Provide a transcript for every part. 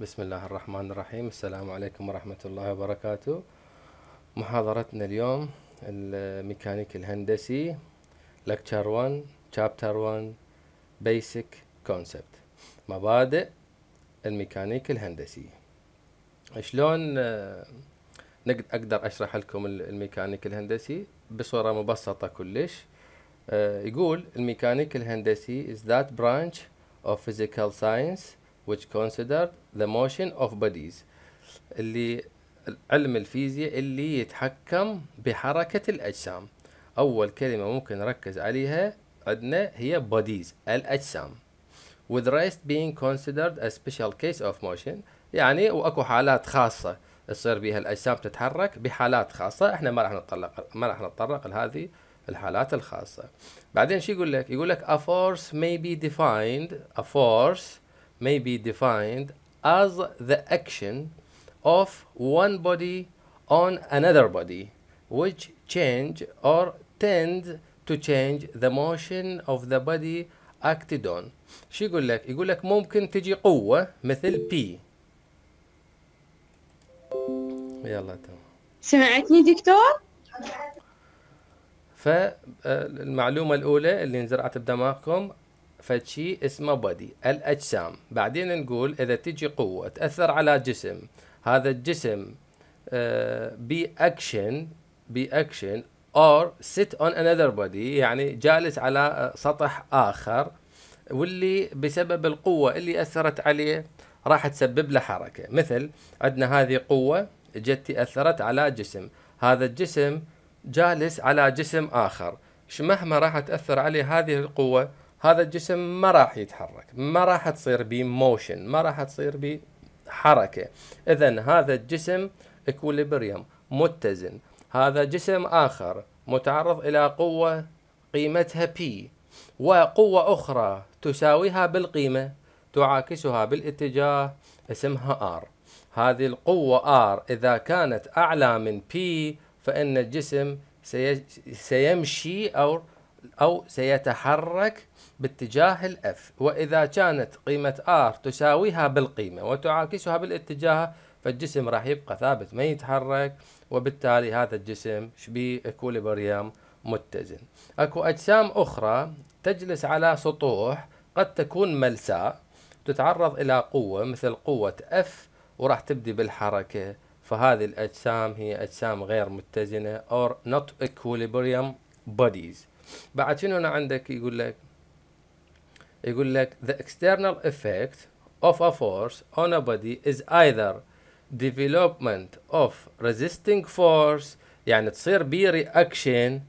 بسم الله الرحمن الرحيم السلام عليكم ورحمة الله وبركاته محاضرتنا اليوم الميكانيك الهندسي لكتشر 1 شابتر 1 بيسك كونسبت مبادئ الميكانيك الهندسي شلون اقدر اشرح لكم الميكانيك الهندسي بصورة مبسطة كلش يقول الميكانيك الهندسي is that branch of physical science which consider the motion of bodies اللي علم الفيزياء اللي يتحكم بحركة الأجسام أول كلمة ممكن نركز عليها عندنا هي bodies الأجسام with rest being considered a special case of motion يعني واكو حالات خاصة تصير بها الأجسام تتحرك بحالات خاصة احنا ما راح نتطرق ما راح نتطرق لهذه الحالات الخاصة بعدين شو يقول لك يقول لك a force may be defined a force may be defined as the action of one body on another body which change or tend to change the motion of the body acted on شو يقول لك يقول لك ممكن تجي قوة مثل P يلا تمام سمعتني دكتور فالمعلومة الأولى اللي انزرعت بدماغكم فشي اسمه بودي الأجسام بعدين نقول إذا تجي قوة تأثر على جسم هذا الجسم بي آه، اكشن or sit on another body يعني جالس على آه، سطح آخر واللي بسبب القوة اللي أثرت عليه راح تسبب له حركة مثل عندنا هذه قوة جت أثرت على جسم هذا الجسم جالس على جسم آخر مهما راح تأثر عليه هذه القوة هذا الجسم ما راح يتحرك ما راح تصير بي موشن ما راح تصير بي حركه اذا هذا الجسم اكوليبريم متزن هذا جسم اخر متعرض الى قوه قيمتها بي وقوه اخرى تساويها بالقيمه تعاكسها بالاتجاه اسمها ار هذه القوه ار اذا كانت اعلى من بي فان الجسم سيمشي او أو سيتحرك باتجاه الإف وإذا كانت قيمة R تساويها بالقيمة وتعاكسها بالاتجاه فالجسم راح يبقى ثابت ما يتحرك وبالتالي هذا الجسم شبي إكوليبريام متزن أكو أجسام أخرى تجلس على سطوح قد تكون ملساء تتعرض إلى قوة مثل قوة F وراح تبدي بالحركة فهذه الأجسام هي أجسام غير متزنة or not equilibrium bodies بعد شنو عندك يقول لك يقول لك the external effect of a force on a body is either development of resisting force يعني تصير بي رياكشن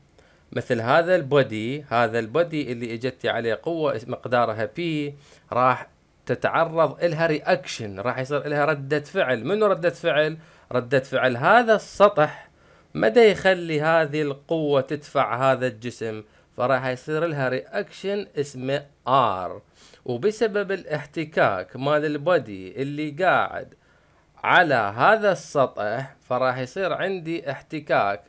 مثل هذا البودي هذا البودي اللي اجتي عليه قوه مقدارها بي راح تتعرض لها رياكشن راح يصير لها رده فعل منو رده فعل رده فعل هذا السطح مدى يخلي هذه القوة تدفع هذا الجسم فراح يصير لها رياكشن اسمه ار وبسبب الاحتكاك مال البودي اللي قاعد على هذا السطح فراح يصير عندي احتكاك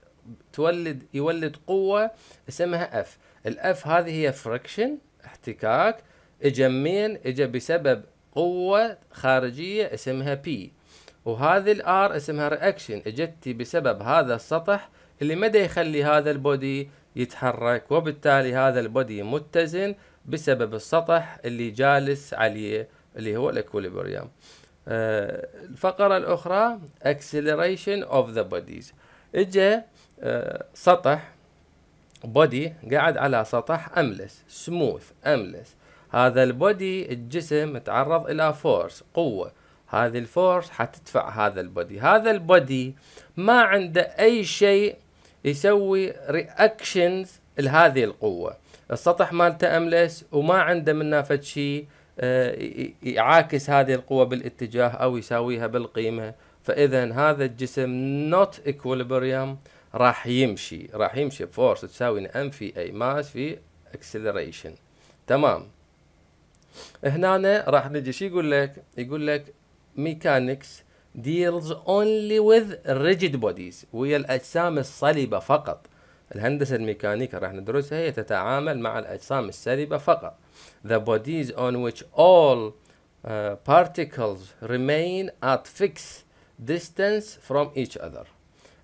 تولد يولد قوة اسمها اف الاف هذه هي فريكشن احتكاك اجا منين اجا بسبب قوة خارجية اسمها بي وهذه الار اسمها رياكشن اجت بسبب هذا السطح اللي مدى يخلي هذا البودي يتحرك وبالتالي هذا البودي متزن بسبب السطح اللي جالس عليه اللي هو الاكوليبريوم آه، الفقرة الأخرى acceleration of the bodies اجى آه، سطح بودي قاعد على سطح أملس سموث أملس هذا البودي الجسم تعرض إلى فورس قوة هذه الفورس حتدفع هذا البودي هذا البودي ما عنده اي شيء يسوي رياكشنز لهذه القوه السطح مالته املس وما عنده منه فد شيء آه، يعاكس هذه القوه بالاتجاه او يساويها بالقيمه فاذا هذا الجسم نوت اكويليبريم راح يمشي راح يمشي بفورس تساوي ام في اي ماس في اكسلريشن تمام هنا راح نجي شو يقول لك يقول لك ميكانكس ديلز اونلي وذ ريجيد بوديز وهي الاجسام الصلبه فقط الهندسه الميكانيكا راح ندرسها هي تتعامل مع الاجسام الصلبه فقط the bodies on which all uh, particles remain at fixed distance from each other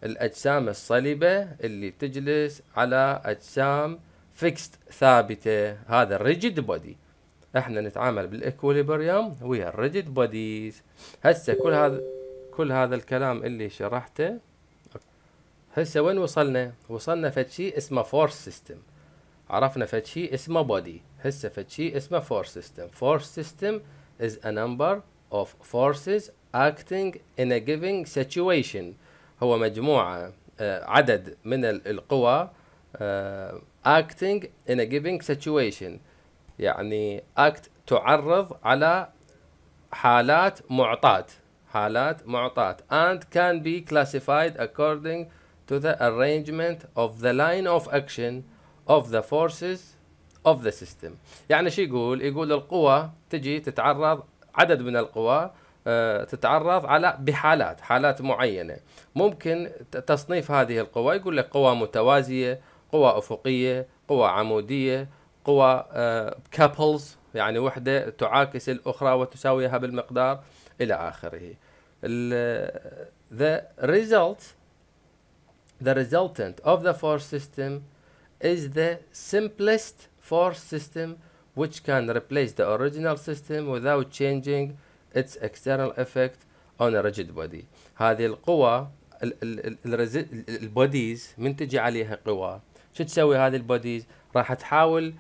الاجسام الصلبه اللي تجلس على اجسام fixed ثابته هذا rigid body احنا نتعامل بالاكوليبريم ويا الريجيد بوديز هسه كل هذا كل هذا الكلام اللي شرحته هسه وين وصلنا وصلنا فد شيء اسمه فورس سيستم عرفنا فد شيء اسمه بودي هسه فد شيء اسمه فورس سيستم فورس سيستم is a number of forces acting in a given situation هو مجموعة آه، عدد من القوى آه، acting in a given situation يعني اكت تعرض على حالات معطاة حالات معطاة and can be classified according to the arrangement of the line of action of the forces of the system يعني شو يقول يقول القوى تجي تتعرض عدد من القوى آه، تتعرض على بحالات حالات معينة ممكن تصنيف هذه القوى يقول لك قوى متوازية قوى أفقية قوى عمودية قوى كابلز يعني وحدة تعاكس الأخرى وتساويها بالمقدار إلى آخره the result the resultant of the force system is the simplest force system which can replace the original system without changing its external effect on a rigid body هذه القوى البوديز من تجي عليها قوى شو تسوي هذه البوديز راح تحاول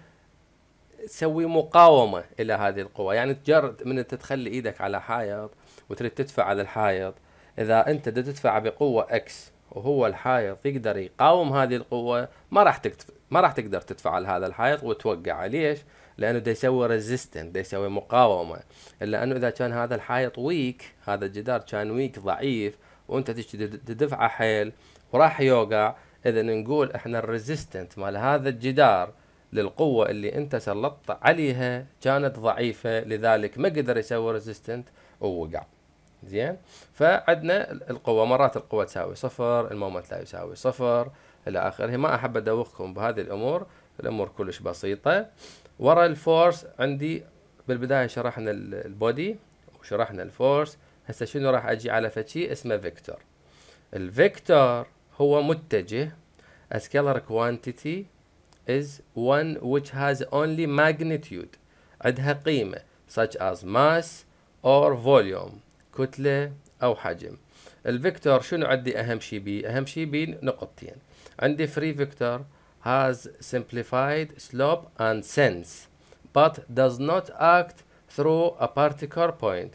تسوي مقاومه الى هذه القوه يعني تجرد من انت تخلي ايدك على حائط وتريد تدفع على الحائط اذا انت تدفع بقوه اكس وهو الحائط يقدر يقاوم هذه القوه ما راح تكتف... ما راح تقدر تدفع على هذا الحائط وتوقع ليش؟ لانه دا يسوي ريزيستنت دا يسوي مقاومه الا انه اذا كان هذا الحائط ويك هذا الجدار كان ويك ضعيف وانت تدفعه حيل وراح يوقع اذا نقول احنا الريزيستنت مال هذا الجدار للقوة اللي انت سلطت عليها كانت ضعيفة لذلك ما قدر يسوي ريزيستنت ووقع زين فعندنا القوة مرات القوة تساوي صفر المومنت لا يساوي صفر الى اخره ما احب ادوخكم بهذه الامور الامور كلش بسيطة ورا الفورس عندي بالبداية شرحنا البودي وشرحنا الفورس هسه شنو راح اجي على فتشي اسمه فيكتور الفيكتور هو متجه اسكالر كوانتيتي is one which has only magnitude عندها قيمة such as mass or volume كتلة أو حجم الفيكتور شنو عندي أهم شيء بي أهم شيء بي نقطتين عندي free vector has simplified slope and sense but does not act through a particular point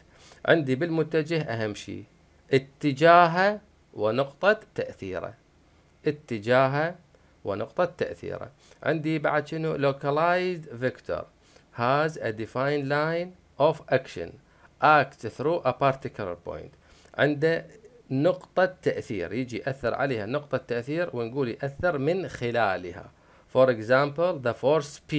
عندي بالمتجه أهم شيء اتجاهه ونقطة تأثيره اتجاهه ونقطة تأثيره عندي بعد شنو localized vector has a defined line of action act through a particular point عنده نقطة تأثير يجي يأثر عليها نقطة تأثير ونقول يأثر من خلالها for example the force P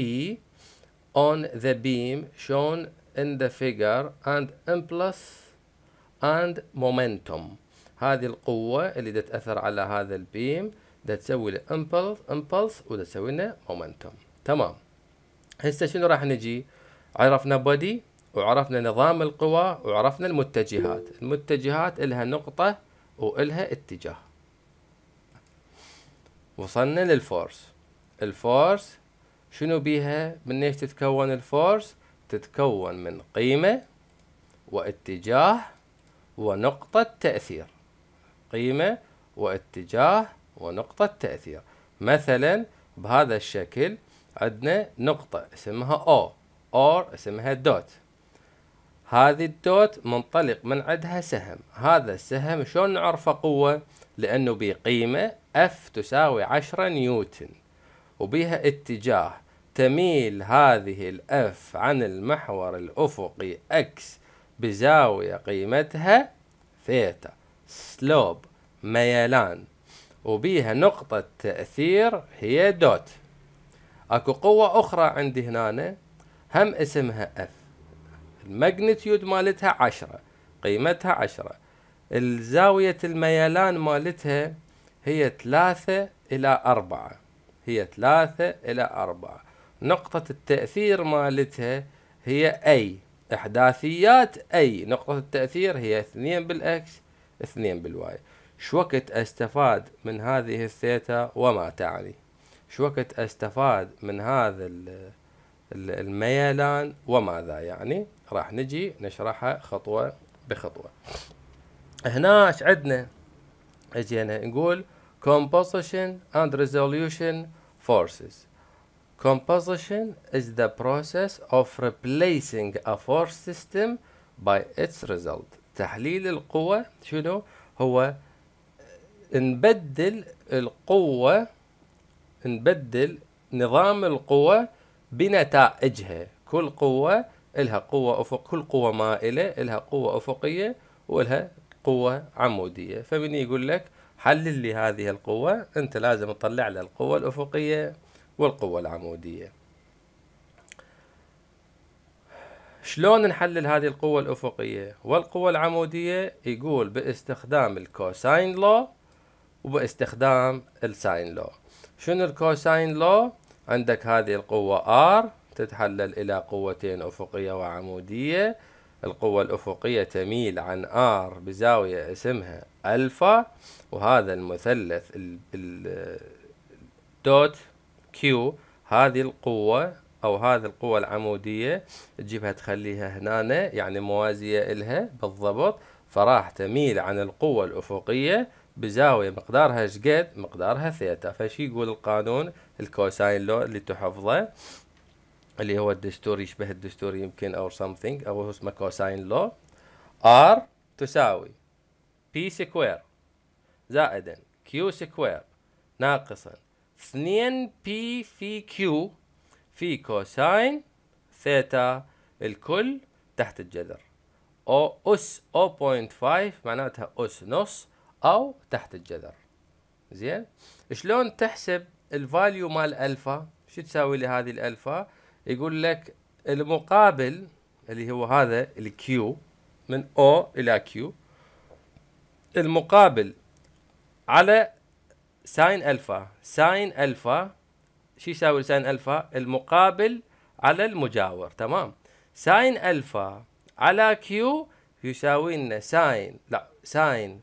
on the beam shown in the figure and impulse and momentum هذه القوة اللي تتأثر على هذا البيم ده تسوي له امبلس امبلس وده تسوي له مومنتوم تمام هسه شنو راح نجي عرفنا بودي وعرفنا نظام القوى وعرفنا المتجهات المتجهات الها نقطة والها اتجاه وصلنا للفورس الفورس شنو بيها من ايش تتكون الفورس تتكون من قيمة واتجاه ونقطة تأثير قيمة واتجاه ونقطة تأثير مثلا بهذا الشكل عندنا نقطة اسمها O or اسمها دوت هذه الدوت منطلق من عندها سهم هذا السهم شلون نعرفه قوة لأنه بقيمة F تساوي عشرة نيوتن وبها اتجاه تميل هذه الأف عن المحور الأفقي X بزاوية قيمتها ثيتا سلوب ميلان وبيها نقطة تأثير هي دوت اكو قوة أخرى عندي هنا هم اسمها اف الماجنتيود مالتها عشرة قيمتها عشرة الزاوية الميلان مالتها هي ثلاثة إلى أربعة هي ثلاثة إلى أربعة نقطة التأثير مالتها هي أي إحداثيات أي نقطة التأثير هي اثنين بالإكس اثنين بالواي شوكت استفاد من هذه الثيتا وما تعني شوكت استفاد من هذا الميلان وماذا يعني راح نجي نشرحها خطوة بخطوة هنا عندنا اجينا نقول composition and resolution forces composition is the process of replacing a force system by its result تحليل القوة شنو هو نبدل القوة نبدل نظام القوة بنتائجها كل قوة إلها قوة أفق كل قوة مائلة إلها قوة أفقية ولها قوة عمودية فمن يقول لك حلل لي هذه القوة أنت لازم تطلع لها القوة الأفقية والقوة العمودية شلون نحلل هذه القوة الأفقية والقوة العمودية يقول باستخدام الكوساين لو وباستخدام الساين لو شنو الكوساين لو عندك هذه القوة R تتحلل إلى قوتين أفقية وعمودية القوة الأفقية تميل عن R بزاوية اسمها ألفا وهذا المثلث الدوت كيو هذه القوة أو هذه القوة العمودية تجيبها تخليها هنا يعني موازية إلها بالضبط فراح تميل عن القوة الأفقية بزاوية مقدارها شقد مقدارها ثيتا فش يقول القانون الكوساين لو اللي تحفظه اللي هو الدستور يشبه الدستور يمكن أو something أو اسمه كوساين لو R تساوي P سكوير زائدا Q سكوير ناقصا 2P في Q في كوساين ثيتا الكل تحت الجذر أو أس أو بوينت فايف معناتها أس نص او تحت الجذر زين شلون تحسب الفاليو مال الفا شو تساوي لهذه الالفا يقول لك المقابل اللي هو هذا الكيو من او الى كيو المقابل على ساين الفا ساين الفا شو يساوي ساين الفا المقابل على المجاور تمام ساين الفا على كيو يساوي لنا ساين لا ساين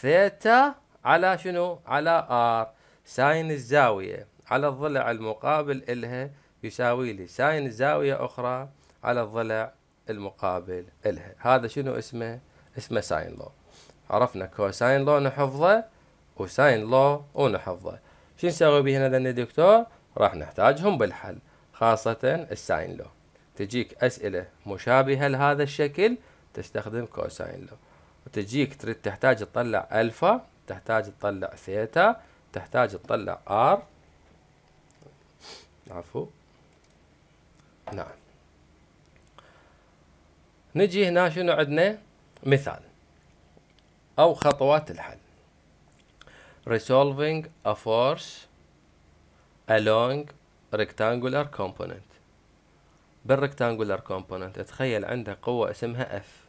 ثيتا على شنو على ار ساين الزاوية على الضلع المقابل إلها يساوي لي ساين زاوية أخرى على الضلع المقابل إلها هذا شنو اسمه اسمه ساين لو عرفنا كوساين لو نحفظه وساين لو ونحفظه شو نسوي به هنا دكتور راح نحتاجهم بالحل خاصة الساين لو تجيك أسئلة مشابهة لهذا الشكل تستخدم كوساين لو تريد تحتاج تطلع الفا تحتاج تطلع ثيتا تحتاج تطلع ار عفوا نعم نجي هنا شنو عندنا مثال او خطوات الحل resolving a force along rectangular component بالrectangular component تخيل عندك قوة اسمها F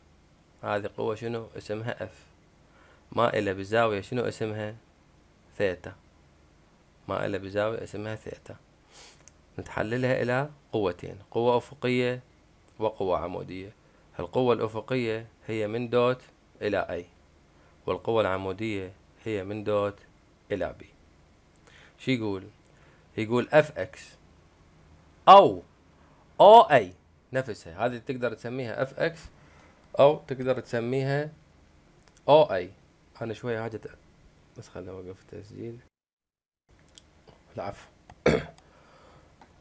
هذه قوة شنو اسمها اف ما الى بزاوية شنو اسمها ثيتا ما الى بزاوية اسمها ثيتا نتحللها إلى قوتين قوة أفقية وقوة عمودية القوة الأفقية هي من دوت إلى أي والقوة العمودية هي من دوت إلى بي شو يقول يقول اف اكس أو او اي نفسها هذه تقدر تسميها اف اكس او تقدر تسميها او اي انا شوية حاجة بس خلنا اوقف التسجيل العفو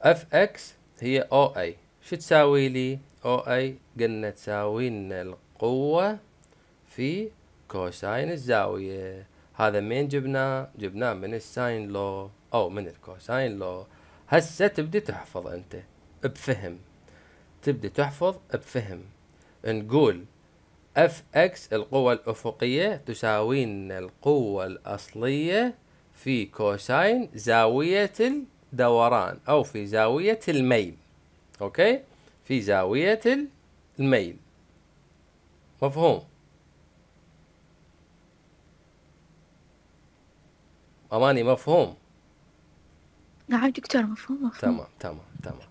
اف اكس هي او اي شو تساوي لي او اي قلنا تساوي لنا القوة في كوساين الزاوية هذا مين جبناه جبناه من الساين لو او من الكوساين لو هسه تبدي تحفظ انت بفهم تبدي تحفظ بفهم نقول اف اكس القوة الأفقية تساوينا القوة الأصلية في كوساين زاوية الدوران أو في زاوية الميل أوكي في زاوية الميل مفهوم أماني مفهوم نعم دكتور مفهوم مفهوم تمام تمام تمام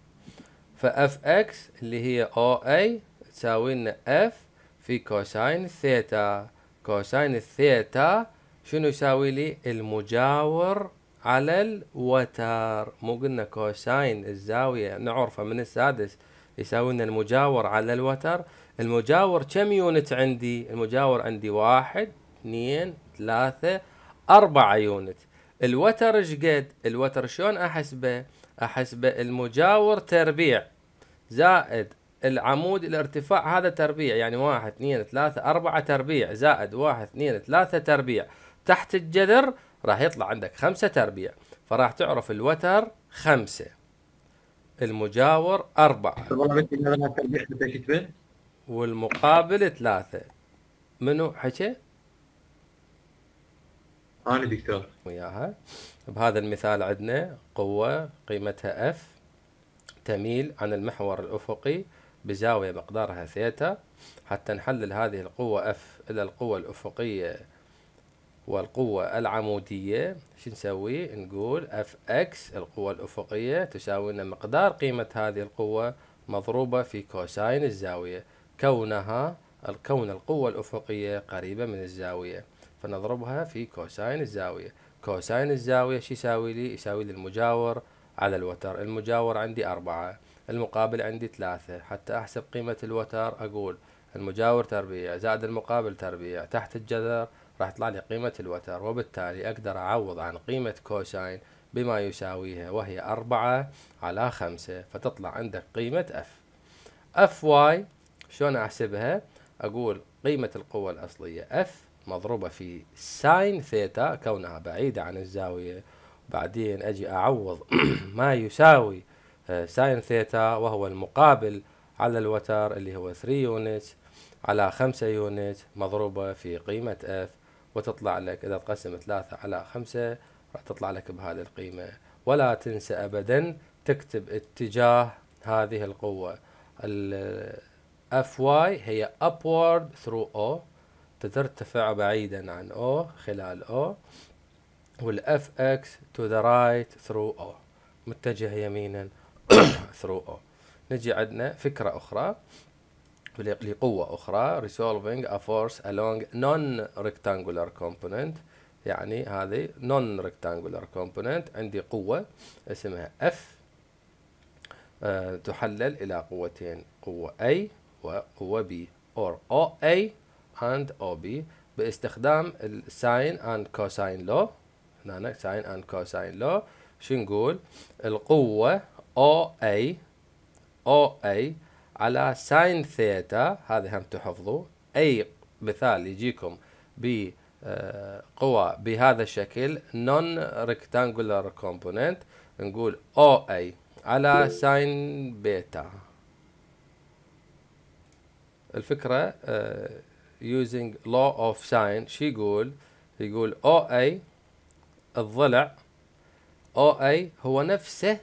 فاف اكس اللي هي او اي تساوي لنا اف في كوساين الثيتا كوساين الثيتا شنو يساوي لي المجاور على الوتر مو قلنا كوساين الزاوية نعرفه من السادس يساوي لنا المجاور على الوتر المجاور كم يونت عندي المجاور عندي واحد اثنين ثلاثة أربعة يونت الوتر ايش قد الوتر شلون أحسبه أحسبه المجاور تربيع زائد العمود الارتفاع هذا تربيع يعني واحد اثنين ثلاثة أربعة تربيع زائد واحد اثنين ثلاثة تربيع تحت الجذر راح يطلع عندك خمسة تربيع فراح تعرف الوتر خمسة المجاور أربعة والمقابل ثلاثة منو حكي؟ أنا دكتور وياها بهذا المثال عندنا قوة قيمتها F تميل عن المحور الأفقي بزاوية مقدارها ثيتا حتى نحلل هذه القوة F إلى القوة الأفقية والقوة العمودية شو نسوي؟ نقول Fx القوة الأفقية تساوي لنا مقدار قيمة هذه القوة مضروبة في كوساين الزاوية كونها الكون القوة الأفقية قريبة من الزاوية فنضربها في كوساين الزاوية كوساين الزاوية شو يساوي لي؟ يساوي لي المجاور على الوتر المجاور عندي أربعة المقابل عندي ثلاثة حتى أحسب قيمة الوتر أقول المجاور تربيع زائد المقابل تربيع تحت الجذر راح يطلع لي قيمة الوتر وبالتالي أقدر أعوض عن قيمة كوساين بما يساويها وهي أربعة على خمسة فتطلع عندك قيمة اف اف واي شلون أحسبها أقول قيمة القوة الأصلية اف مضروبة في ساين ثيتا كونها بعيدة عن الزاوية بعدين أجي أعوض ما يساوي ساين ثيتا وهو المقابل على الوتر اللي هو 3 يونت على 5 يونت مضروبة في قيمة F وتطلع لك إذا تقسم 3 على 5 راح تطلع لك بهذه القيمة ولا تنسى أبدا تكتب اتجاه هذه القوة الـ FY هي upward through O ترتفع بعيدا عن O خلال O والـ FX to the right through O متجه يمينا ثرو او نجي عندنا فكره اخرى لقوه اخرى ريسولفينج ا فورس along نون ريكتانجولار كومبوننت يعني هذه نون ريكتانجولار كومبوننت عندي قوه اسمها اف آه، تحلل الى قوتين قوه اي وقوه بي اور او اي اند او بي باستخدام الساين اند كوساين لو هنا ساين اند كوساين لو شنقول القوه OA OA على ساين ثيتا هذه هم تحفظوا أي مثال يجيكم بقوى آه، بهذا الشكل نون ريكتانجولار كومبوننت نقول OA على ساين بيتا الفكرة آه، using law of sine شي يقول؟ يقول OA الضلع OA هو نفسه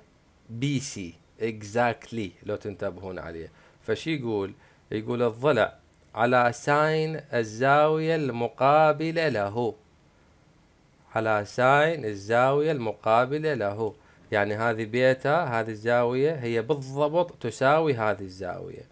بي سي اكزاكتلي لو تنتبهون عليه فشي يقول يقول الضلع على ساين الزاوية المقابلة له على ساين الزاوية المقابلة له يعني هذه بيتا هذه الزاوية هي بالضبط تساوي هذه الزاوية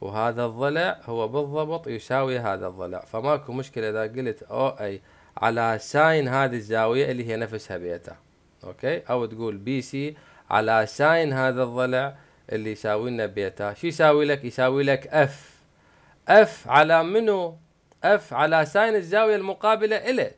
وهذا الضلع هو بالضبط يساوي هذا الضلع فماكو مشكلة إذا قلت أو أي على ساين هذه الزاوية اللي هي نفسها بيتا أوكي أو تقول بي سي على ساين هذا الضلع اللي يساوي لنا بيتا شو يساوي لك يساوي لك اف اف على منو اف على ساين الزاويه المقابله له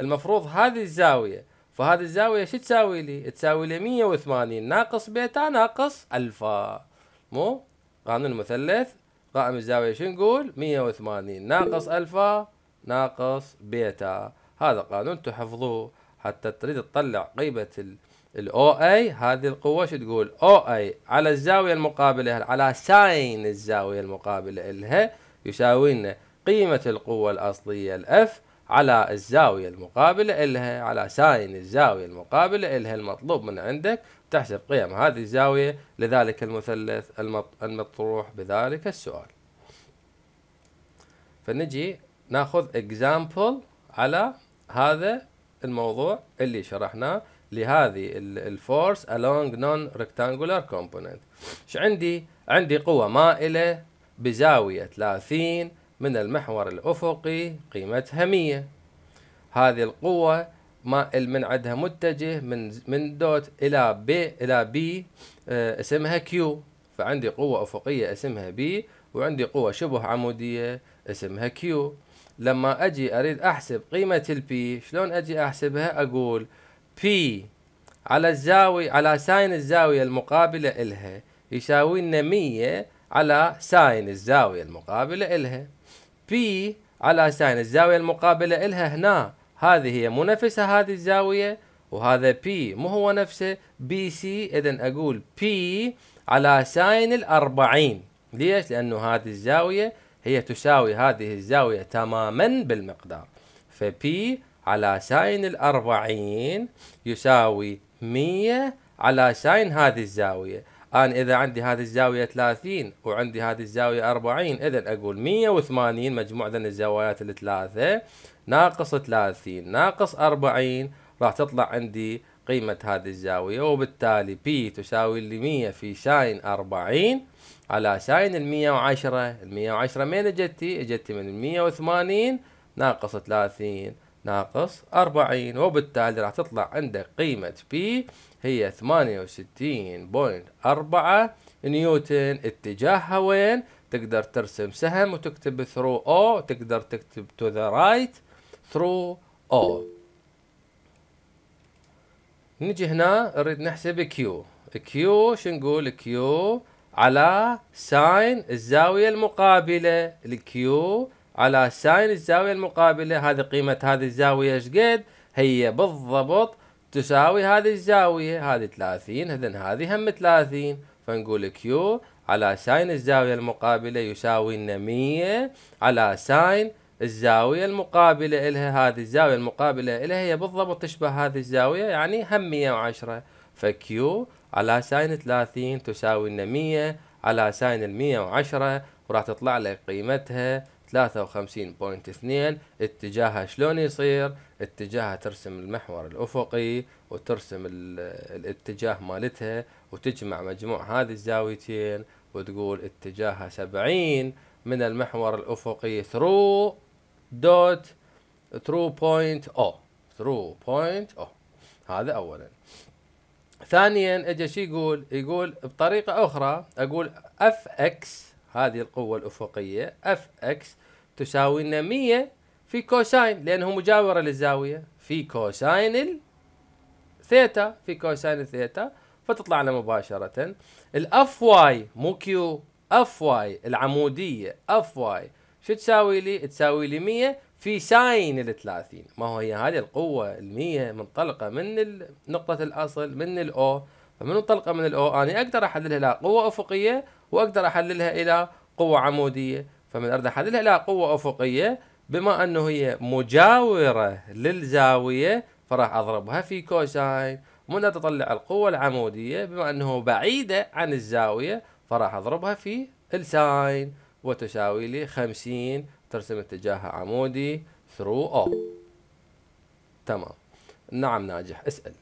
المفروض هذه الزاويه فهذه الزاويه شو تساوي لي تساوي لي 180 ناقص بيتا ناقص الفا مو قانون المثلث قائم الزاويه شو نقول 180 ناقص الفا ناقص بيتا هذا قانون تحفظوه حتى تريد تطلع قيمه الاو اي هذه القوه شو تقول او اي على الزاويه المقابله على ساين الزاويه المقابله لها يساوي لنا قيمه القوه الاصليه الاف على الزاويه المقابله لها على ساين الزاويه المقابله لها المطلوب من عندك تحسب قيم هذه الزاويه لذلك المثلث المطروح بذلك السؤال فنجي ناخذ اكزامبل على هذا الموضوع اللي شرحناه لهذه الفورس along non rectangular component ايش عندي عندي قوة مائلة بزاوية 30 من المحور الأفقي قيمتها 100 هذه القوة مائل من عندها متجه من من دوت إلى بي إلى بي آه، اسمها كيو فعندي قوة أفقية اسمها بي وعندي قوة شبه عمودية اسمها كيو لما أجي أريد أحسب قيمة البي شلون أجي أحسبها أقول بي على الزاوية على ساين الزاوية المقابلة إلها يساوي لنا 100 على ساين الزاوية المقابلة إلها بي على ساين الزاوية المقابلة إلها هنا هذه هي مو نفسها هذه الزاوية وهذا بي مو هو نفسه بي سي إذا أقول بي على ساين الأربعين ليش؟ لأنه هذه الزاوية هي تساوي هذه الزاوية تماما بالمقدار فبي على ساين الأربعين يساوي مية على ساين هذه الزاوية أنا إذا عندي هذه الزاوية 30 وعندي هذه الزاوية 40 إذا أقول 180 مجموع ذن الزوايات الثلاثة ناقص 30 ناقص 40 راح تطلع عندي قيمة هذه الزاوية وبالتالي بي تساوي لي 100 في ساين 40 على ساين ال 110 ال 110 من اجتي؟ اجتي من ال 180 ناقص 30 ناقص 40 وبالتالي راح تطلع عندك قيمة بي هي 68.4 نيوتن اتجاهها وين تقدر ترسم سهم وتكتب ثرو او تقدر تكتب تو ذا رايت ثرو او نجي هنا نريد نحسب كيو كيو شو نقول كيو على ساين الزاوية المقابلة لكيو على ساين الزاوية المقابلة هذه قيمة هذه الزاوية شقد هي بالضبط تساوي هذه الزاوية هذه 30 إذن هذه هم 30 فنقول كيو على ساين الزاوية المقابلة يساوي لنا 100 على ساين الزاوية المقابلة إلها هذه الزاوية المقابلة إلها هي بالضبط تشبه هذه الزاوية يعني هم 110 فكيو على ساين 30 تساوي لنا 100 على ساين ال 110 وراح تطلع لك قيمتها 53.2 اتجاهها شلون يصير اتجاهها ترسم المحور الافقي وترسم الاتجاه مالتها وتجمع مجموع هذه الزاويتين وتقول اتجاهها 70 من المحور الافقي ثرو دوت ثرو بوينت او ثرو بوينت او هذا اولا ثانيا اجى شي يقول يقول بطريقه اخرى اقول اف اكس هذه القوة الأفقية اف اكس تساوي لنا 100 في كوساين لأنه مجاورة للزاوية في كوساين الثيتا في كوساين الثيتا فتطلع لنا مباشرة الاف واي مو كيو اف واي العمودية اف واي شو تساوي لي؟ تساوي لي 100 في ساين ال 30 ما هو هي هذه القوة ال 100 منطلقة من نقطة الأصل من الأو فمن منطلقة من الأو أنا أقدر أحللها إلى قوة أفقية وأقدر أحللها إلى قوة عمودية فمن أرد أحد لها قوة أفقية بما أنه هي مجاورة للزاوية فراح أضربها في كوساين ومن تطلع أطلع القوة العمودية بما أنه بعيدة عن الزاوية فراح أضربها في الساين وتساوي لي 50 ترسم اتجاهها عمودي ثرو أو تمام نعم ناجح اسأل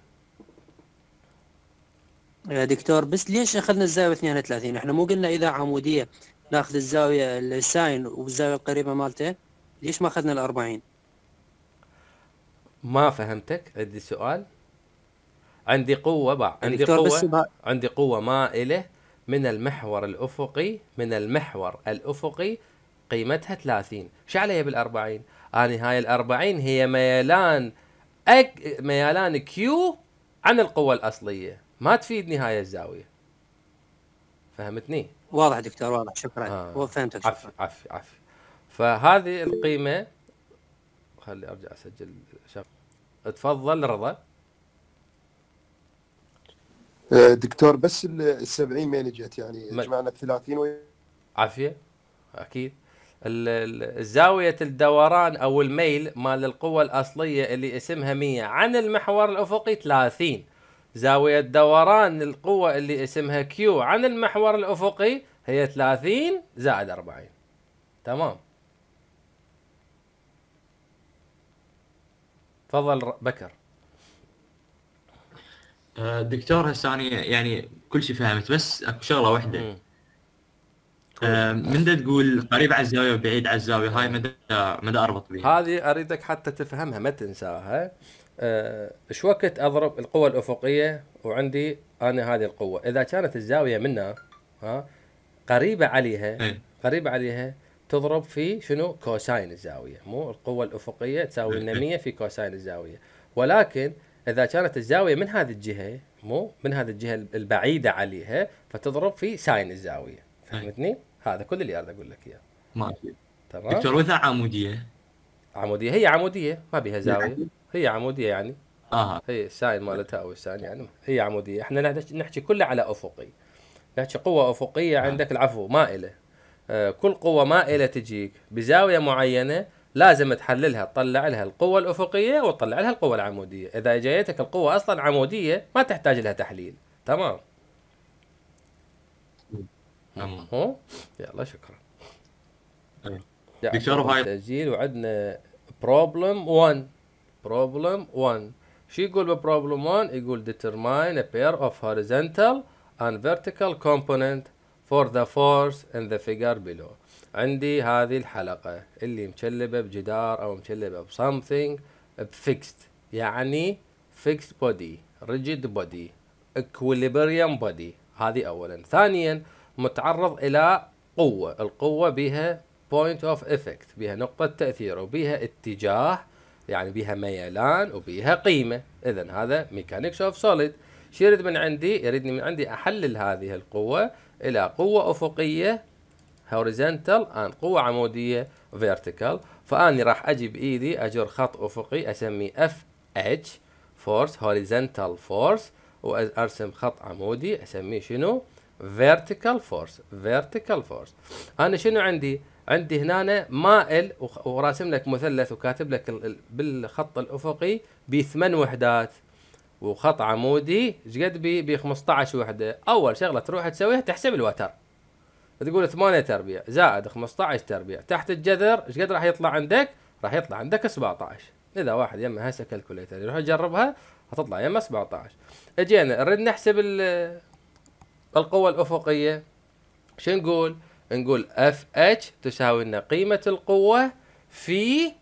يا دكتور بس ليش اخذنا الزاويه 32 احنا مو قلنا اذا عموديه ناخذ الزاويه الساين والزاويه القريبه مالته ليش ما اخذنا ال 40 ما فهمتك عندي سؤال عندي قوة بع يعني عندي قوة عندي قوة مائلة من المحور الأفقي من المحور الأفقي قيمتها 30 ايش علي 40 أنا هاي ال40 هي ميلان أك... ميلان كيو عن القوة الأصلية ما تفيدني هاي الزاوية فهمتني؟ واضح دكتور واضح شكرا آه. فهمتك عفي عفي عفي فهذه القيمه خلي ارجع اسجل شغل تفضل رضا آه، دكتور بس ال 70 يعني ما نجت يعني جمعنا ب 30 و... عافيه اكيد الزاوية الدوران أو الميل مال القوة الأصلية اللي اسمها 100 عن المحور الأفقي 30 زاوية دوران القوة اللي اسمها كيو عن المحور الأفقي هي 30 زائد 40 تمام تفضل بكر آه، دكتور هسه انا يعني كل شيء فهمت بس اكو شغله واحده من آه، دا تقول قريب على الزاويه وبعيد على الزاويه هاي مدى مدى اربط بها هذه اريدك حتى تفهمها ما تنساها ايش آه، وقت اضرب القوة الافقية وعندي انا هذه القوة اذا كانت الزاوية منها ها قريبة عليها إيه. قريبة عليها تضرب في شنو كوساين الزاوية مو القوة الافقية تساوي إيه. لنا 100 في كوساين الزاوية ولكن اذا كانت الزاوية من هذه الجهة مو من هذه الجهة البعيدة عليها فتضرب في ساين الزاوية إيه. فهمتني؟ هذا كل اللي اريد اقول لك اياه ماشي تمام دكتور واذا عمودية عمودية هي عمودية ما بها زاوية هي عموديه يعني اها هي الساين مالتها او الساين يعني هي عموديه احنا نحكي كله على افقي نحكي قوه افقيه آه. عندك العفو مائله آه كل قوه مائله تجيك بزاويه معينه لازم تحللها تطلع لها القوه الافقيه وتطلع لها القوه العموديه اذا جايتك القوه اصلا عموديه ما تحتاج لها تحليل تمام هو يلا شكرا دكتور هاي تسجيل وعندنا بروبلم 1 بروبلم 1 شو يقول ببروبلم 1 يقول determine a pair of horizontal and vertical component for the force in the figure below عندي هذه الحلقة اللي مشلبة بجدار أو مشلبة بسامثينج بفيكست يعني fixed body rigid body equilibrium body هذه أولا ثانيا متعرض إلى قوة القوة بها point of effect بها نقطة تأثير وبها اتجاه يعني بها ميلان وبها قيمه اذا هذا ميكانكس اوف سوليد شو يريد من عندي يريدني من عندي احلل هذه القوه الى قوه افقيه هوريزنتال ان قوه عموديه فيرتيكال فاني راح اجي بايدي اجر خط افقي اسميه اف اتش فورس هوريزنتال فورس وارسم خط عمودي اسميه شنو فيرتيكال فورس فيرتيكال فورس انا شنو عندي عندي هنا مائل وراسم لك مثلث وكاتب لك بالخط الافقي بثمان وحدات وخط عمودي ايش قد ب 15 وحده اول شغله تروح تسويها تحسب الوتر تقول 8 تربيع زائد 15 تربيع تحت الجذر ايش قد راح يطلع عندك راح يطلع عندك 17 اذا واحد يمه هسه كالكوليتر يروح يجربها هتطلع يمه 17 اجينا نريد نحسب القوه الافقيه شو نقول نقول اف اتش تساوي لنا قيمة القوة في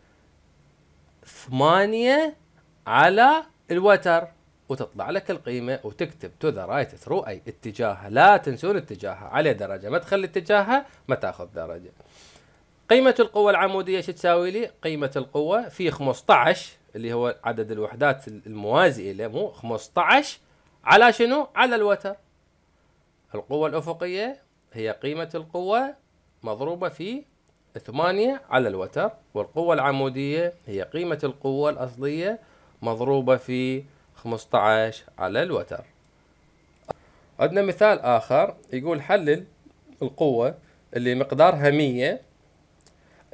ثمانية على الوتر وتطلع لك القيمة وتكتب تو ذا رايت ثرو اي اتجاهها لا تنسون اتجاهها على درجة ما تخلي اتجاهها ما تاخذ درجة قيمة القوة العمودية شو تساوي لي؟ قيمة القوة في 15 اللي هو عدد الوحدات الموازية له مو 15 على شنو؟ على الوتر القوة الأفقية هي قيمة القوة مضروبة في 8 على الوتر والقوة العمودية هي قيمة القوة الأصلية مضروبة في 15 على الوتر عندنا مثال آخر يقول حلل القوة اللي مقدارها 100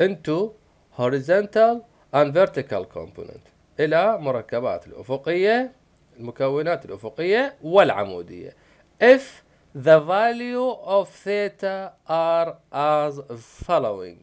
into horizontal and vertical component إلى مركبات الأفقية المكونات الأفقية والعمودية if the value of theta are as following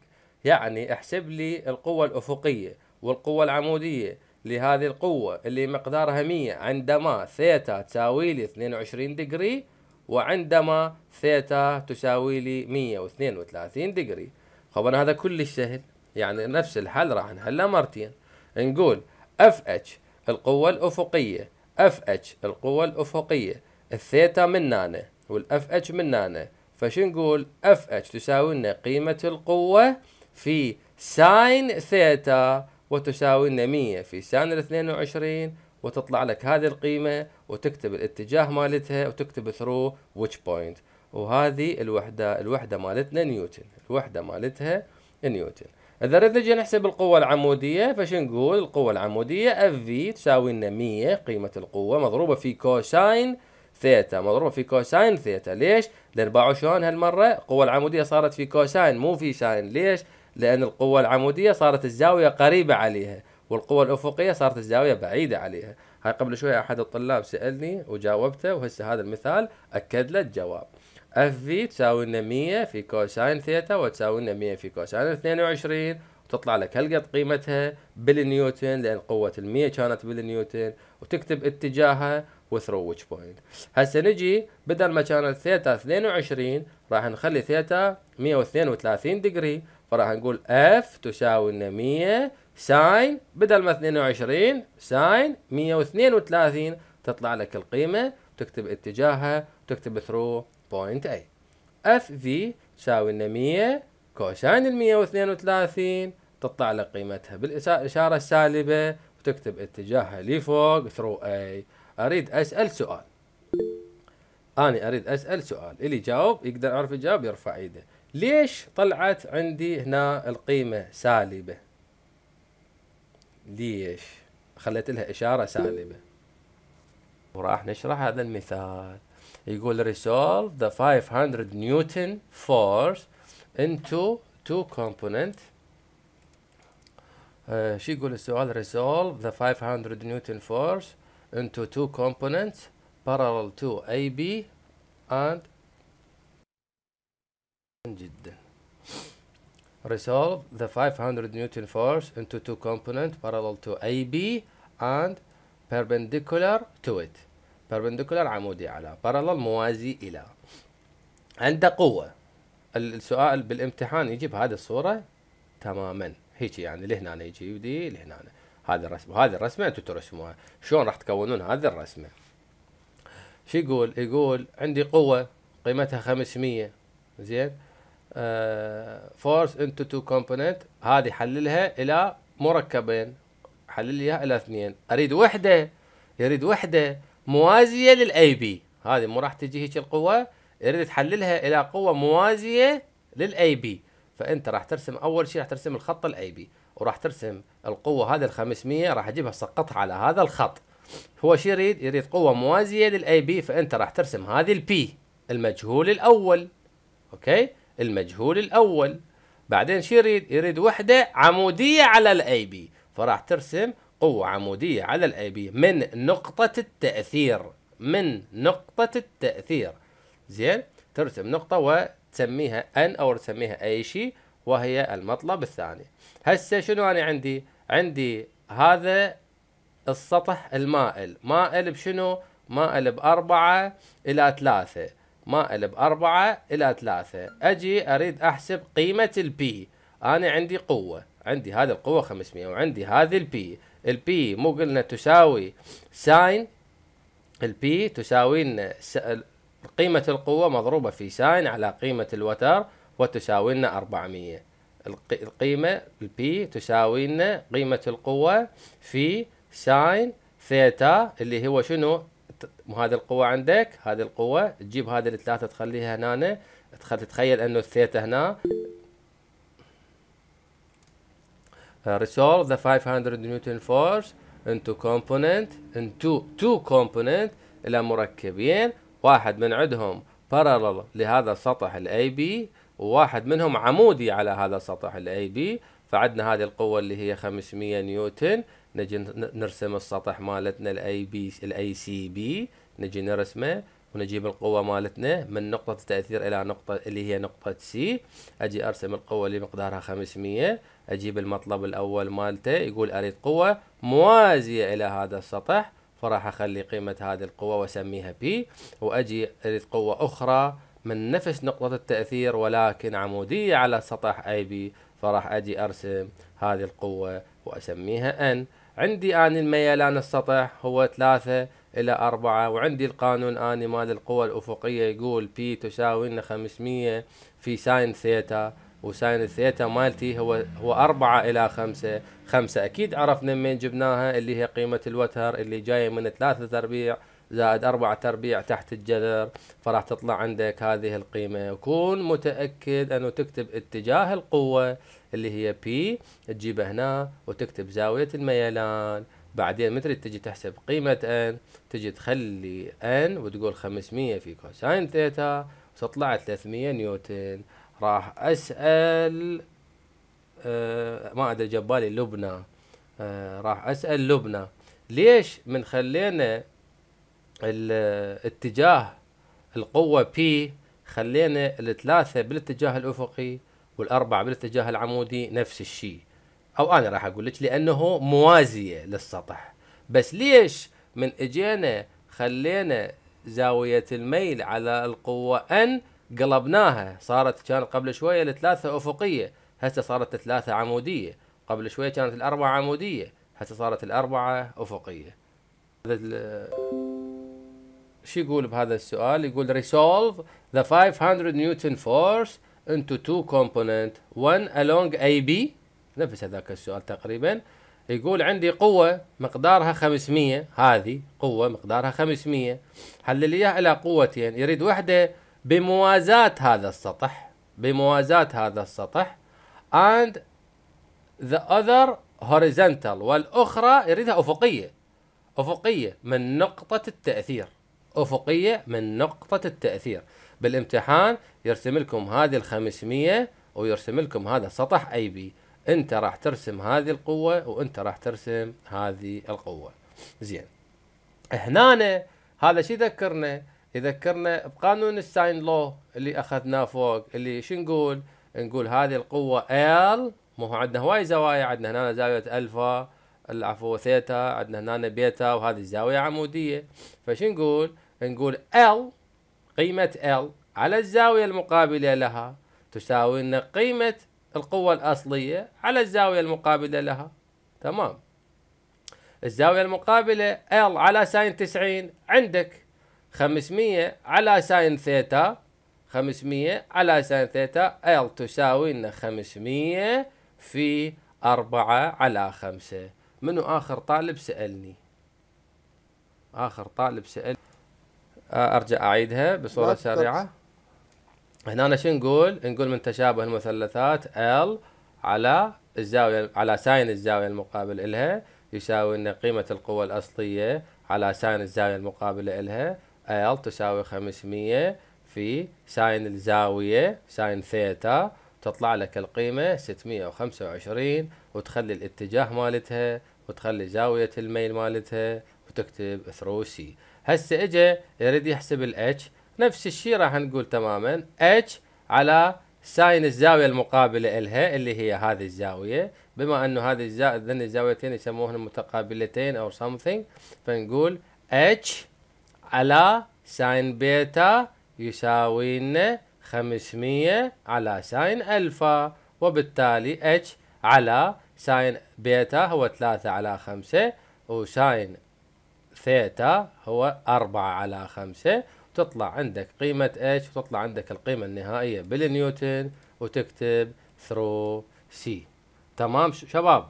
يعني احسب لي القوة الأفقية والقوة العمودية لهذه القوة اللي مقدارها 100 عندما ثيتا تساوي لي 22 ديجري وعندما ثيتا تساوي لي 132 خب انا هذا كلش سهل يعني نفس الحل راح نحله مرتين نقول اف اتش القوة الأفقية اف اتش القوة الأفقية الثيتا من هنا والاف اتش من هنا فش نقول اف اتش تساوي لنا قيمة القوة في ساين ثيتا وتساوي لنا 100 في ساين ال 22 وتطلع لك هذه القيمة وتكتب الاتجاه مالتها وتكتب ثرو ويتش بوينت وهذه الوحدة الوحدة مالتنا نيوتن الوحدة مالتها نيوتن إذا ردنا نجي نحسب القوة العمودية فش نقول القوة العمودية اف في تساوي لنا 100 قيمة القوة مضروبة في كوساين ثيتا مضروب في كوساين ثيتا ليش؟ لأن باعوا شلون هالمرة القوة العمودية صارت في كوساين مو في ساين ليش؟ لأن القوة العمودية صارت الزاوية قريبة عليها والقوة الأفقية صارت الزاوية بعيدة عليها هاي قبل شوي أحد الطلاب سألني وجاوبته وهسه هذا المثال أكد له الجواب اف في تساوي لنا 100 في كوساين ثيتا وتساوي لنا 100 في كوساين 22 وتطلع لك هلقد قيمتها بالنيوتن لان قوه ال 100 كانت بالنيوتن وتكتب اتجاهها وثرو ويتش بوينت هسه نجي بدل ما كانت ثيتا 22 راح نخلي ثيتا 132 ديجري فراح نقول اف تساوي لنا 100 ساين بدل ما 22 ساين 132 تطلع لك القيمة تكتب اتجاهها وتكتب ثرو بوينت اي اف في تساوي لنا 100 كوساين ال 132 تطلع لك قيمتها بالإشارة السالبة وتكتب اتجاهها لفوق ثرو اي اريد اسال سؤال اني اريد اسال سؤال اللي يجاوب يقدر يعرف يجاوب يرفع ايده ليش طلعت عندي هنا القيمه سالبه ليش خليت لها اشاره سالبه وراح نشرح هذا المثال يقول resolve the 500 newton force into two component آه، شو يقول السؤال resolve the 500 newton force into two components parallel to AB and جدا resolve the 500 newton force into two components parallel to AB and perpendicular to it perpendicular عمودي على parallel موازي إلى عنده قوة السؤال بالامتحان يجيب هذه الصورة تماما هيك يعني لهنا يجي ودي لهنا هذه الرسمه هذه الرسمه انتم ترسموها شلون راح تكونون هذه الرسمه شو يقول يقول عندي قوه قيمتها 500 زين فورس انتو تو كومبوننت هذه حللها الى مركبين حلل اياها الى اثنين اريد وحده يريد وحده موازيه للاي بي هذه مو راح تجي هيك القوه يريد تحللها الى قوه موازيه للاي بي فانت راح ترسم اول شيء راح ترسم الخط الاي بي وراح ترسم القوه هذا ال 500 راح اجيبها سقطها على هذا الخط هو شو يريد؟ يريد قوه موازيه للاي بي فانت راح ترسم هذه البي المجهول الاول اوكي المجهول الاول بعدين شو يريد؟ يريد وحده عموديه على الاي بي فراح ترسم قوه عموديه على الاي بي من نقطه التاثير من نقطه التاثير زين ترسم نقطه وتسميها ان او تسميها اي شيء وهي المطلب الثاني هسه شنو انا عندي عندي هذا السطح المائل مائل بشنو مائل بأربعة إلى ثلاثة مائل بأربعة إلى ثلاثة أجي أريد أحسب قيمة البي أنا عندي قوة عندي هذه القوة 500 وعندي هذه البي البي مو قلنا تساوي ساين البي تساوي قيمة القوة مضروبة في ساين على قيمة الوتر وتساوي لنا 400 القيمة البي تساوي لنا قيمة القوة في ساين ثيتا اللي هو شنو هذه القوة عندك هذه القوة تجيب هذه الثلاثة تخليها هنا تتخيل انه الثيتا هنا uh, resolve the 500 نيوتن فورس into component into two component الى مركبين واحد من عندهم parallel لهذا السطح الاي بي وواحد منهم عمودي على هذا السطح الاي بي فعندنا هذه القوه اللي هي 500 نيوتن نجي نرسم السطح مالتنا الاي بي الاي سي بي نجي نرسمه ونجيب القوة مالتنا من نقطة التأثير إلى نقطة اللي هي نقطة سي أجي أرسم القوة اللي مقدارها 500 أجيب المطلب الأول مالته يقول أريد قوة موازية إلى هذا السطح فراح أخلي قيمة هذه القوة وأسميها بي وأجي أريد قوة أخرى من نفس نقطة التأثير ولكن عمودية على سطح اي بي فراح اجي ارسم هذه القوة واسميها ان عندي ان الميلان السطح هو ثلاثة الى اربعة وعندي القانون اني مال القوة الافقية يقول بي تساوي لنا 500 في ساين ثيتا وساين الثيتا مالتي هو هو 4 الى 5 5 اكيد عرفنا من جبناها اللي هي قيمه الوتر اللي جايه من 3 تربيع زائد أربعة أربيع تحت الجذر فراح تطلع عندك هذه القيمة وكون متأكد أنه تكتب اتجاه القوة اللي هي P تجيبه هنا وتكتب زاوية الميلان بعدين مثل تجي تحسب قيمة N تجي تخلي N وتقول 500 في كوساين ثيتا وتطلع 300 نيوتن راح أسأل أه ما أدري جبالي لبنى أه راح أسأل لبنى ليش من خلينا الاتجاه القوة بي خلينا الثلاثة بالاتجاه الأفقي والأربعة بالاتجاه العمودي نفس الشيء أو أنا راح أقول لك لأنه موازية للسطح بس ليش من إجينا خلينا زاوية الميل على القوة أن قلبناها صارت كان قبل شوية الثلاثة أفقية هسه صارت الثلاثة عمودية قبل شوية كانت الأربعة عمودية هسه صارت الأربعة أفقية شو يقول بهذا السؤال يقول resolve the 500 نيوتن force into two component one along AB نفس هذاك السؤال تقريبا يقول عندي قوة مقدارها 500 هذه قوة مقدارها 500 حلل إياها إلى قوتين يريد وحدة بموازاة هذا السطح بموازاة هذا السطح and the other horizontal والأخرى يريدها أفقية أفقية من نقطة التأثير أفقية من نقطة التأثير بالامتحان يرسم لكم هذه الخمسمية ويرسم لكم هذا سطح أي بي أنت راح ترسم هذه القوة وأنت راح ترسم هذه القوة زين هنا هذا شي يذكرنا يذكرنا بقانون الساين لو اللي أخذناه فوق اللي شو نقول نقول هذه القوة L مو عندنا هواي زوايا عندنا هنا زاوية ألفا العفو ثيتا عندنا هنا بيتا وهذه زاوية عمودية فش نقول نقول L قيمة L على الزاوية المقابلة لها تساوي لنا قيمة القوة الأصلية على الزاوية المقابلة لها تمام الزاوية المقابلة L على ساين 90 عندك 500 على ساين ثيتا 500 على ساين ثيتا L تساوي لنا 500 في 4 على 5 منو آخر طالب سألني آخر طالب سأل آه، أرجع أعيدها بصورة سريعة هنا شو نقول نقول من تشابه المثلثات ال على الزاوية على ساين الزاوية المقابلة إلها يساوي أن قيمة القوة الأصلية على ساين الزاوية المقابلة إلها ال تساوي 500 في ساين الزاوية ساين ثيتا تطلع لك القيمة 625 وتخلي الاتجاه مالتها وتخلي زاوية الميل مالتها وتكتب ثروسي هسه اجى يريد يحسب الاتش نفس الشيء راح نقول تماما اتش على ساين الزاوية المقابلة إلها اللي هي هذه الزاوية بما أنه هذه الزاوية الزاويتين يسموهن متقابلتين أو something فنقول اتش على ساين بيتا يساوي لنا 500 على ساين ألفا وبالتالي اتش على ساين بيتا هو ثلاثة على خمسة وساين ثيتا هو أربعة على خمسة تطلع عندك قيمة اتش وتطلع عندك القيمة النهائية بالنيوتن وتكتب ثرو سي تمام شباب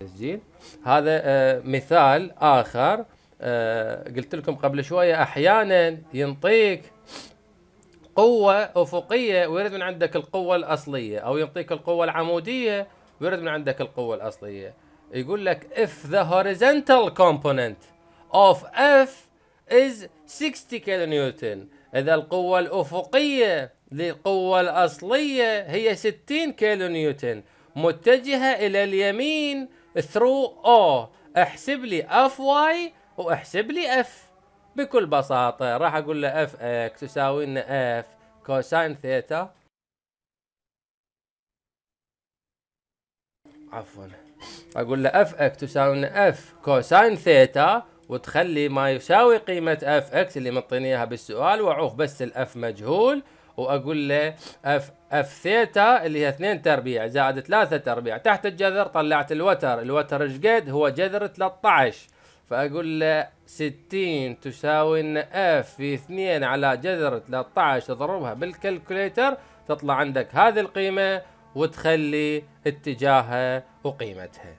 تسجيل هذا آه مثال آخر آه قلت لكم قبل شوية أحيانا ينطيك قوة أفقية ويريد من عندك القوة الأصلية أو ينطيك القوة العمودية ويرد من عندك القوة الأصلية يقول لك if the horizontal component of F is 60 كيلو نيوتن إذا القوة الأفقية للقوة الأصلية هي 60 كيلو نيوتن متجهة إلى اليمين through O احسب لي اف واي واحسب لي اف بكل بساطة راح اقول له اف اكس تساوي لنا اف كوساين ثيتا عفوا اقول له اف اكس تساوي اف كوساين ثيتا وتخلي ما يساوي قيمة اف اكس اللي معطيني اياها بالسؤال واعوف بس الاف مجهول واقول له اف اف ثيتا اللي هي 2 تربيع زائد 3 تربيع تحت الجذر طلعت الوتر، الوتر ايش قد؟ هو جذر 13 فاقول له 60 تساوي ان اف في 2 على جذر 13 اضربها بالكالكوليتر تطلع عندك هذه القيمه وتخلي اتجاهها وقيمتها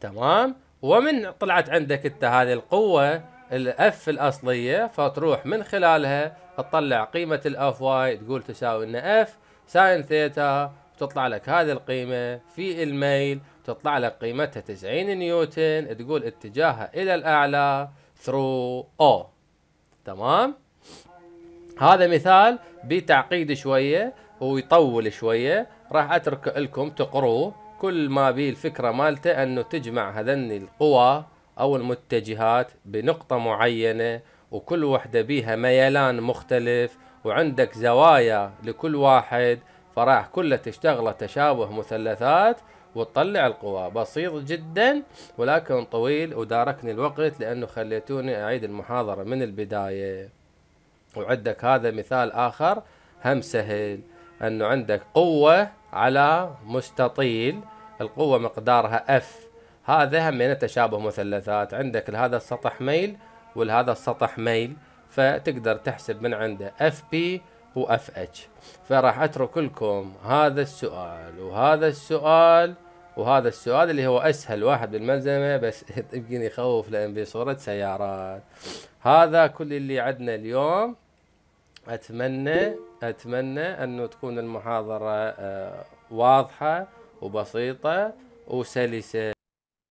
تمام ومن طلعت عندك انت هذه القوه الاف الاصليه فتروح من خلالها تطلع قيمه الاف واي تقول تساوي ان اف ساين ثيتا تطلع لك هذه القيمه في الميل تطلع لك قيمتها 90 نيوتن تقول اتجاهها الى الاعلى ثرو او تمام هذا مثال بتعقيد شويه ويطول شويه راح اترك لكم تقروه كل ما به الفكرة مالته انه تجمع هذني القوى او المتجهات بنقطة معينة وكل وحدة بيها ميلان مختلف وعندك زوايا لكل واحد فراح كله تشتغله تشابه مثلثات وتطلع القوى بسيط جدا ولكن طويل وداركني الوقت لانه خليتوني اعيد المحاضرة من البداية وعندك هذا مثال اخر هم سهل انه عندك قوة على مستطيل القوة مقدارها F هذا هم تشابه مثلثات عندك لهذا السطح ميل ولهذا السطح ميل فتقدر تحسب من عنده FP و اتش فراح اترك لكم هذا السؤال وهذا السؤال وهذا السؤال اللي هو اسهل واحد بالملزمه بس يمكن يخوف لان بصوره سيارات هذا كل اللي عندنا اليوم اتمنى أتمنى أنه تكون المحاضرة آه، واضحة وبسيطة وسلسة